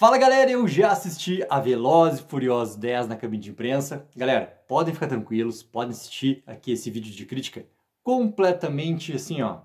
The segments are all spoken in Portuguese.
Fala galera, eu já assisti a Veloz e Furioso 10 na cabine de imprensa. Galera, podem ficar tranquilos, podem assistir aqui esse vídeo de crítica completamente assim, ó,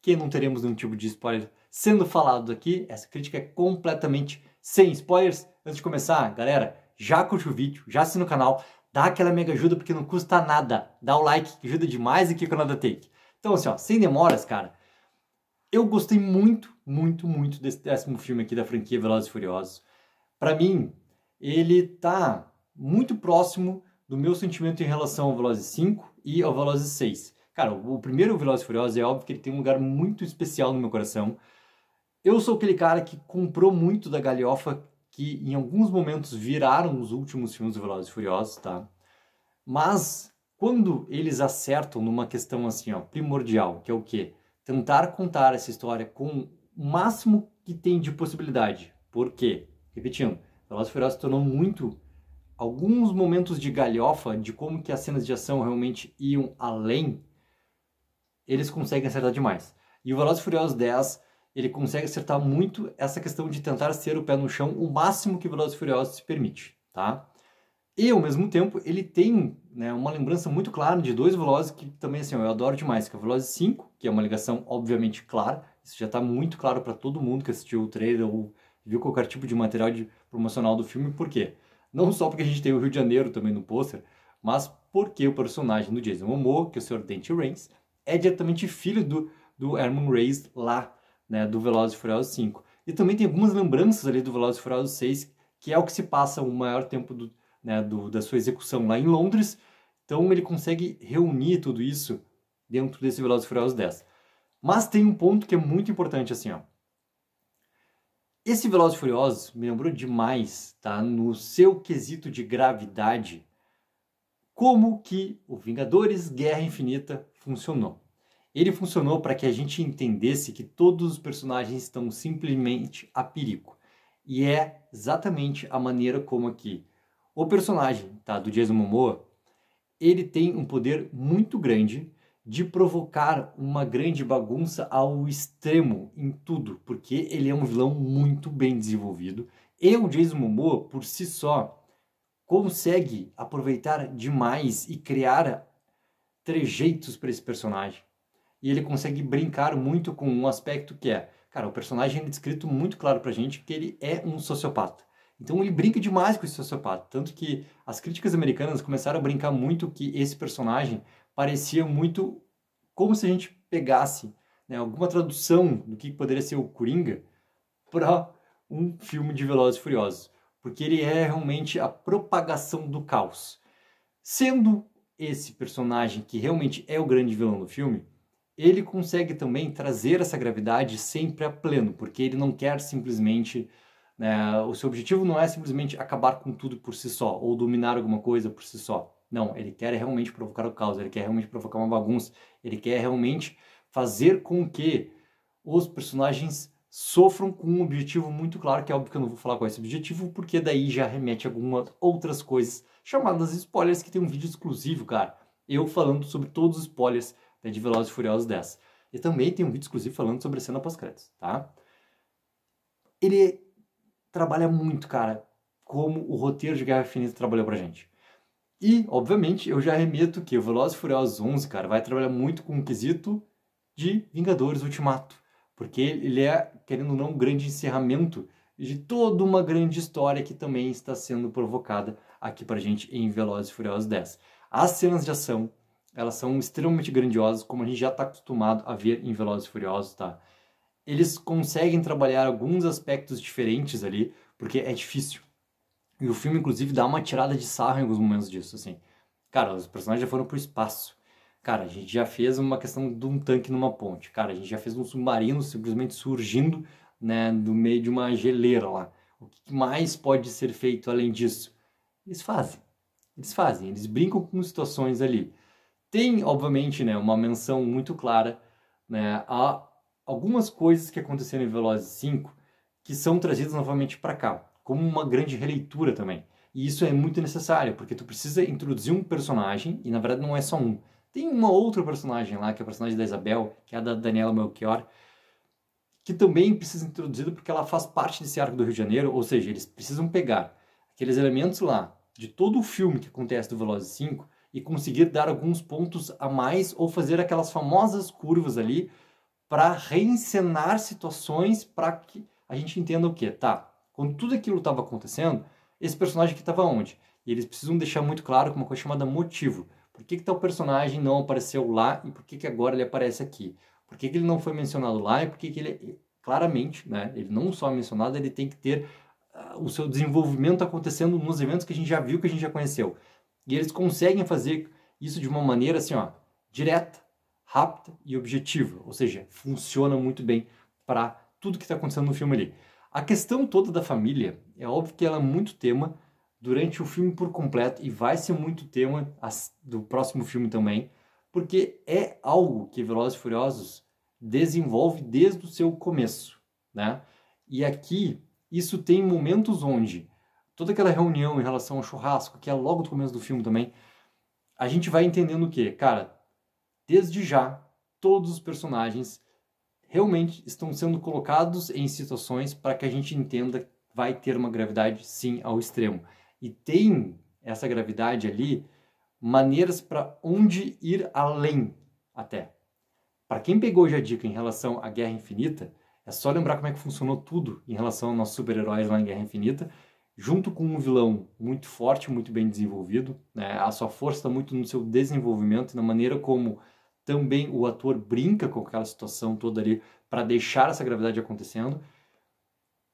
que não teremos nenhum tipo de spoiler sendo falado aqui. Essa crítica é completamente sem spoilers. Antes de começar, galera, já curte o vídeo, já assina o canal, dá aquela mega ajuda porque não custa nada. Dá o like, que ajuda demais aqui com a Nada Take. Então assim, ó, sem demoras, cara, eu gostei muito, muito, muito desse décimo filme aqui da franquia Velozes e Furiosos. Para mim, ele tá muito próximo do meu sentimento em relação ao Velozes 5 e ao Velozes 6. Cara, o primeiro Velozes e Furiosos é óbvio que ele tem um lugar muito especial no meu coração. Eu sou aquele cara que comprou muito da galhofa que em alguns momentos viraram os últimos filmes do Velozes e Furiosos, tá? Mas quando eles acertam numa questão assim, ó, primordial, que é o quê? tentar contar essa história com o máximo que tem de possibilidade. Por quê? Repetindo, Velozes e Furiosos tornou muito alguns momentos de galhofa de como que as cenas de ação realmente iam além, eles conseguem acertar demais. E o Velozes e Furiosos 10, ele consegue acertar muito essa questão de tentar ser o pé no chão o máximo que Velozes e Furiosos se permite, tá? E, ao mesmo tempo, ele tem né, uma lembrança muito clara de dois velozes que também, assim, eu adoro demais, que é o Velozes 5, que é uma ligação, obviamente, clara. Isso já está muito claro para todo mundo que assistiu o trailer ou viu qualquer tipo de material de, promocional do filme. Por quê? Não só porque a gente tem o Rio de Janeiro também no pôster, mas porque o personagem do Jason Momoa, que é o Sr. Dante Reigns, é diretamente filho do, do Herman Reigns lá, né, do Velozes e Furiosos 5. E também tem algumas lembranças ali do Velozes e Furiosos 6, que é o que se passa o maior tempo do né, do, da sua execução lá em Londres. Então ele consegue reunir tudo isso dentro desse Velozes e Furiosos 10. Mas tem um ponto que é muito importante assim, ó. Esse Velozes e Furiosos me lembrou demais, tá? No seu quesito de gravidade, como que o Vingadores Guerra Infinita funcionou. Ele funcionou para que a gente entendesse que todos os personagens estão simplesmente a perigo. E é exatamente a maneira como aqui o personagem tá, do Jason Momoa, ele tem um poder muito grande de provocar uma grande bagunça ao extremo em tudo, porque ele é um vilão muito bem desenvolvido. E o Jason Momoa, por si só, consegue aproveitar demais e criar trejeitos para esse personagem. E ele consegue brincar muito com um aspecto que é, cara, o personagem é descrito muito claro a gente que ele é um sociopata. Então ele brinca demais com esse sociopata, tanto que as críticas americanas começaram a brincar muito que esse personagem parecia muito como se a gente pegasse né, alguma tradução do que poderia ser o Coringa para um filme de Velozes e Furiosos, porque ele é realmente a propagação do caos. Sendo esse personagem que realmente é o grande vilão do filme, ele consegue também trazer essa gravidade sempre a pleno, porque ele não quer simplesmente né? o seu objetivo não é simplesmente acabar com tudo por si só ou dominar alguma coisa por si só. Não, ele quer realmente provocar o caos, ele quer realmente provocar uma bagunça, ele quer realmente fazer com que os personagens sofram com um objetivo muito claro, que é óbvio que eu não vou falar qual é esse objetivo, porque daí já remete a algumas outras coisas chamadas spoilers, que tem um vídeo exclusivo, cara. Eu falando sobre todos os spoilers né, de Velozes e Furiosos 10. E também tem um vídeo exclusivo falando sobre a cena pós-créditos, tá? Ele trabalha muito, cara, como o roteiro de Guerra Infinita trabalhou pra gente. E, obviamente, eu já remeto que o Velozes e Furiosos 11, cara, vai trabalhar muito com o quesito de Vingadores Ultimato, porque ele é, querendo ou não, um grande encerramento de toda uma grande história que também está sendo provocada aqui pra gente em Velozes e Furiosos 10. As cenas de ação, elas são extremamente grandiosas, como a gente já está acostumado a ver em Velozes e Furiosos, tá? eles conseguem trabalhar alguns aspectos diferentes ali, porque é difícil. E o filme, inclusive, dá uma tirada de sarro em alguns momentos disso, assim. Cara, os personagens já foram pro espaço. Cara, a gente já fez uma questão de um tanque numa ponte. Cara, a gente já fez um submarino simplesmente surgindo, né, do meio de uma geleira lá. O que mais pode ser feito além disso? Eles fazem. Eles fazem, eles brincam com situações ali. Tem, obviamente, né, uma menção muito clara né, a algumas coisas que aconteceram em Velozes 5 que são trazidas novamente para cá, como uma grande releitura também. E isso é muito necessário, porque tu precisa introduzir um personagem, e na verdade não é só um. Tem uma outra personagem lá, que é a personagem da Isabel, que é a da Daniela Melchior, que também precisa ser introduzida porque ela faz parte desse arco do Rio de Janeiro, ou seja, eles precisam pegar aqueles elementos lá de todo o filme que acontece do Velozes 5 e conseguir dar alguns pontos a mais ou fazer aquelas famosas curvas ali para reencenar situações para que a gente entenda o que, tá? Quando tudo aquilo estava acontecendo, esse personagem que estava onde? E eles precisam deixar muito claro uma coisa chamada motivo. Por que, que tal personagem não apareceu lá e por que, que agora ele aparece aqui? Por que, que ele não foi mencionado lá e por que, que ele, claramente, né? Ele não só é mencionado, ele tem que ter uh, o seu desenvolvimento acontecendo nos eventos que a gente já viu, que a gente já conheceu. E eles conseguem fazer isso de uma maneira assim, ó, direta, rápida e objetiva, ou seja, funciona muito bem para tudo que está acontecendo no filme ali. A questão toda da família, é óbvio que ela é muito tema durante o filme por completo e vai ser muito tema do próximo filme também, porque é algo que Velozes e Furiosos desenvolve desde o seu começo, né? E aqui isso tem momentos onde toda aquela reunião em relação ao churrasco, que é logo do começo do filme também, a gente vai entendendo o quê? Cara, Desde já, todos os personagens realmente estão sendo colocados em situações para que a gente entenda que vai ter uma gravidade sim ao extremo. E tem essa gravidade ali maneiras para onde ir além até. Para quem pegou já a dica em relação à Guerra Infinita, é só lembrar como é que funcionou tudo em relação aos nossos super-heróis lá em Guerra Infinita, junto com um vilão muito forte, muito bem desenvolvido, né? a sua força está muito no seu desenvolvimento, e na maneira como também o ator brinca com aquela situação toda ali para deixar essa gravidade acontecendo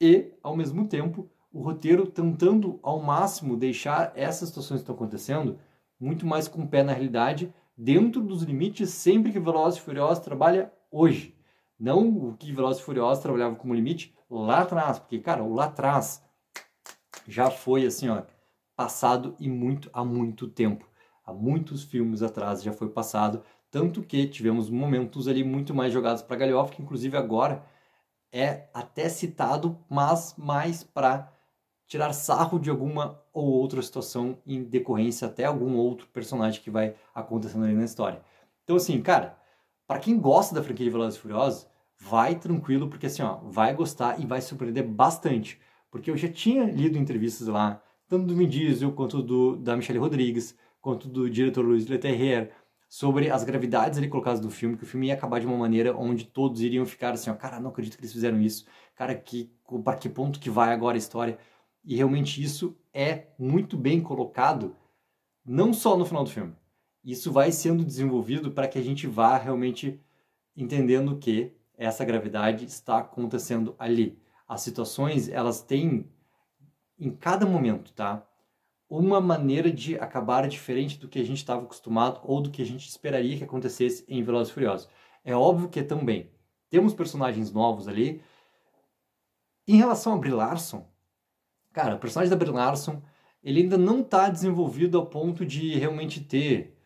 e, ao mesmo tempo, o roteiro tentando ao máximo deixar essas situações que estão acontecendo muito mais com o pé na realidade, dentro dos limites sempre que Velozes e Furiosos trabalha hoje. Não o que Velozes e Furiosos trabalhava como limite lá atrás, porque, cara, o lá atrás já foi assim, ó, passado e muito há muito tempo. Há muitos filmes atrás já foi passado, tanto que tivemos momentos ali muito mais jogados para Galhoff, que inclusive agora é até citado, mas mais para tirar sarro de alguma ou outra situação em decorrência até algum outro personagem que vai acontecendo ali na história. Então assim, cara, para quem gosta da franquia de Velozes e Furiosos, vai tranquilo porque assim, ó, vai gostar e vai surpreender bastante, porque eu já tinha lido entrevistas lá, tanto do Vin Diesel quanto do da Michelle Rodrigues, quanto do diretor Luiz Leterrier, sobre as gravidades ali colocadas do filme, que o filme ia acabar de uma maneira onde todos iriam ficar assim, ó, cara, não acredito que eles fizeram isso, cara, que, para que ponto que vai agora a história? E realmente isso é muito bem colocado, não só no final do filme. Isso vai sendo desenvolvido para que a gente vá realmente entendendo que essa gravidade está acontecendo ali. As situações, elas têm em cada momento, tá? uma maneira de acabar diferente do que a gente estava acostumado ou do que a gente esperaria que acontecesse em Velozes e Furiosos. É óbvio que também temos personagens novos ali. Em relação a Brie Larson, cara, o personagem da Brie Larson, ele ainda não está desenvolvido ao ponto de realmente ter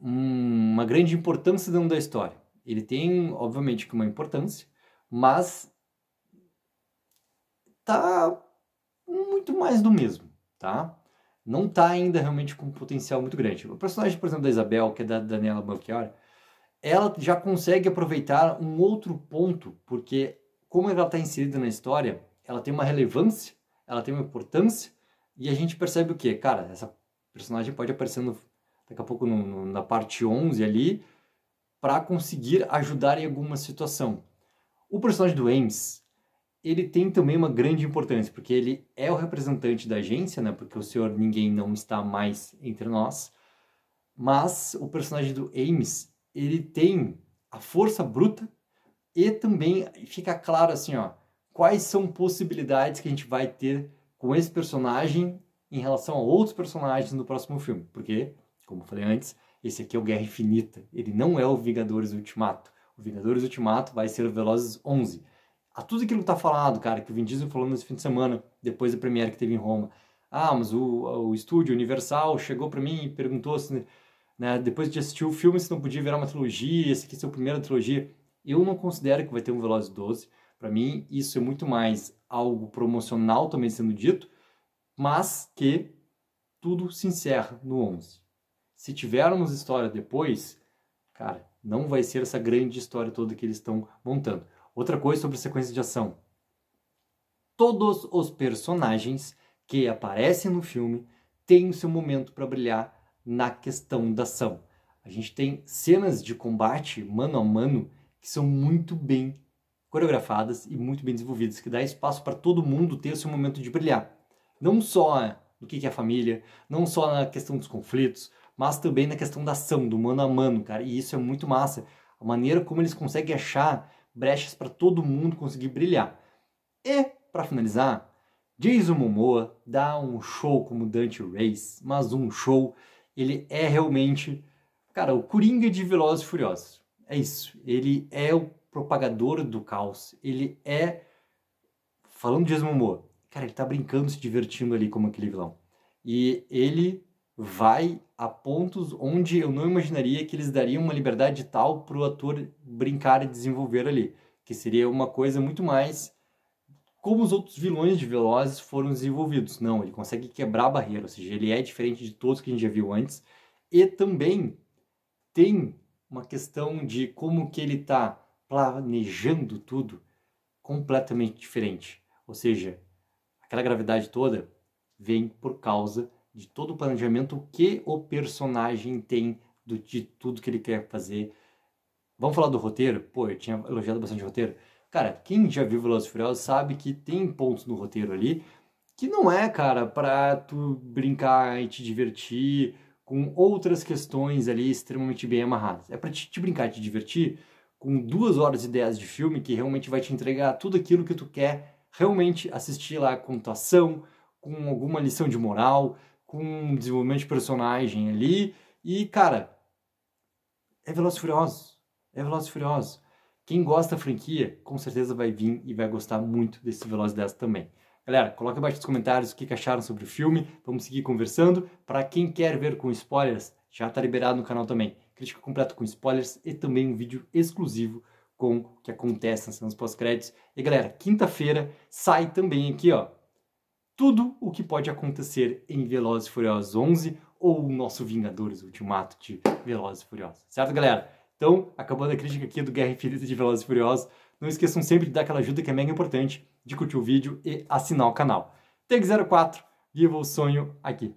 uma grande importância dentro da história. Ele tem, obviamente, uma importância, mas tá muito mais do mesmo tá? Não está ainda realmente com um potencial muito grande. O personagem, por exemplo, da Isabel, que é da Daniela Banchiari, ela já consegue aproveitar um outro ponto, porque como ela está inserida na história, ela tem uma relevância, ela tem uma importância, e a gente percebe o quê? Cara, essa personagem pode aparecer no, daqui a pouco no, no, na parte 11 ali, para conseguir ajudar em alguma situação. O personagem do Ames, ele tem também uma grande importância, porque ele é o representante da agência, né? Porque o senhor ninguém não está mais entre nós. Mas o personagem do Ames, ele tem a força bruta e também fica claro assim, ó, quais são possibilidades que a gente vai ter com esse personagem em relação a outros personagens no próximo filme, porque, como eu falei antes, esse aqui é o Guerra Infinita, ele não é o Vingadores Ultimato. O Vingadores Ultimato vai ser o Velozes 11 a tá tudo aquilo que tá falado, cara, que o Vin Diesel falou nesse fim de semana, depois da premiere que teve em Roma. Ah, mas o, o estúdio Universal chegou para mim e perguntou se, né, depois de assistir o filme, se não podia virar uma trilogia, esse aqui é a primeira trilogia. Eu não considero que vai ter um Velozes 12. Para mim, isso é muito mais algo promocional também sendo dito, mas que tudo se encerra no 11. Se tivermos história depois, cara, não vai ser essa grande história toda que eles estão montando. Outra coisa sobre sequência de ação. Todos os personagens que aparecem no filme têm o seu momento para brilhar na questão da ação. A gente tem cenas de combate mano a mano que são muito bem coreografadas e muito bem desenvolvidas, que dá espaço para todo mundo ter o seu momento de brilhar. Não só no que é a família, não só na questão dos conflitos, mas também na questão da ação, do mano a mano, cara. E isso é muito massa. A maneira como eles conseguem achar brechas para todo mundo conseguir brilhar. E, para finalizar, Jason Momoa, dá um show como Dante Race, mas um show, ele é realmente, cara, o Coringa de Velozes e Furiosos. É isso, ele é o propagador do caos, ele é, falando de Jason Momoa, cara, ele tá brincando, se divertindo ali como aquele vilão. E ele vai a pontos onde eu não imaginaria que eles dariam uma liberdade tal para o ator brincar e desenvolver ali, que seria uma coisa muito mais como os outros vilões de Velozes foram desenvolvidos. Não, ele consegue quebrar a barreira, ou seja, ele é diferente de todos que a gente já viu antes. E também tem uma questão de como que ele está planejando tudo completamente diferente. Ou seja, aquela gravidade toda vem por causa de todo o planejamento que o personagem tem do, de tudo que ele quer fazer. Vamos falar do roteiro? Pô, eu tinha elogiado bastante o roteiro. Cara, quem já viu Velozes Furiosos sabe que tem pontos no roteiro ali que não é, cara, para tu brincar e te divertir com outras questões ali extremamente bem amarradas. É para te, te, brincar, te divertir com duas horas e dez de filme que realmente vai te entregar tudo aquilo que tu quer realmente assistir lá com tua ação, com alguma lição de moral, com desenvolvimento de personagem ali. E, cara, é Velozes Furiosos. É Velozes Furiosos. Quem gosta da franquia, com certeza vai vir e vai gostar muito desse Velozes 10 também. Galera, coloca abaixo nos comentários o que acharam sobre o filme. Vamos seguir conversando. Para quem quer ver com spoilers, já está liberado no canal também. Crítica completa com spoilers e também um vídeo exclusivo com o que acontece nas cenas pós-créditos. E galera, quinta-feira sai também aqui, ó, tudo o que pode acontecer em Velozes e Furiosos 11 ou o nosso Vingadores Ultimato de Velozes e Furiosos. Certo, galera? Então, acabando a crítica aqui do Guerra Infinita de Velozes e Furiosos, não esqueçam sempre de dar aquela ajuda que é mega importante, de curtir o vídeo e assinar o canal. Teg04, viva o sonho aqui!